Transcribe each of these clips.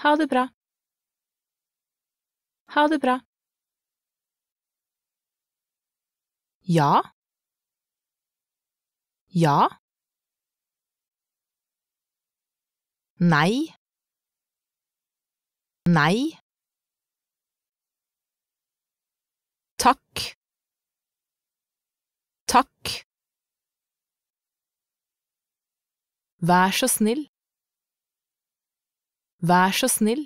Ha det bra. Ha det bra. Ja. Ja. Nei. Nei. Takk. Takk. Vær så snill. Vær så snill.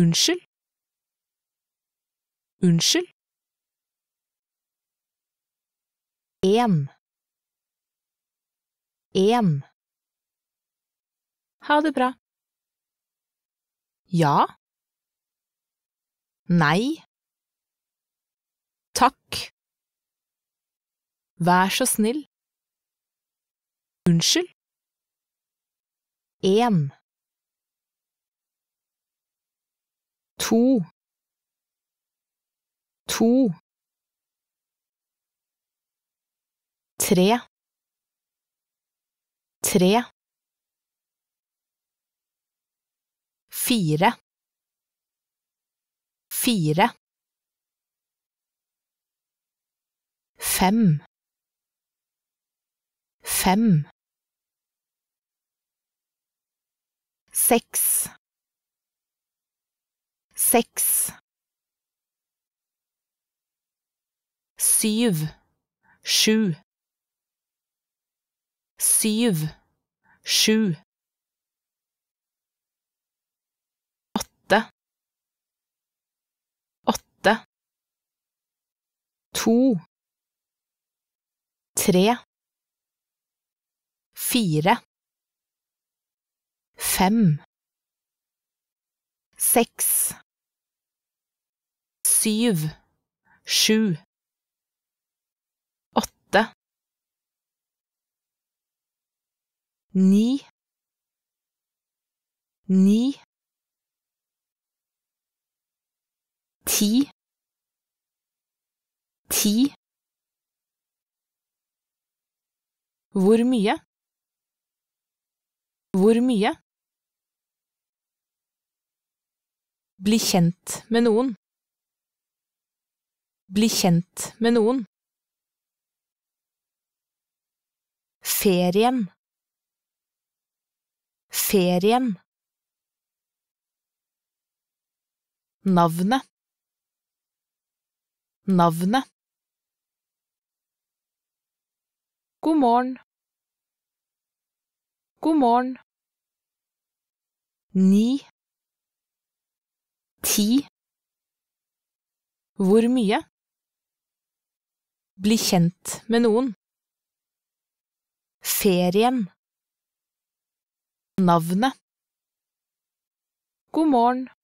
Unnskyld. Unnskyld. En. En. Ha det bra. Ja. Nei. Takk. Vær så snill. Unnskyld én to to tre tre fire fire fem fem seks seks syv sju syv sju åtte åtte to tre fire fem, seks, syv, sju, åtte, ni, ni, ti, ti. Hvor mye? Hvor mye? Bli kjent med noen. Bli kjent med noen. Ferien. Ferien. Navnet. Navnet. God morgen. God morgen. Ni. Ti. Hvor mye? Bli kjent med noen. Ferien. Navnet. God morgen.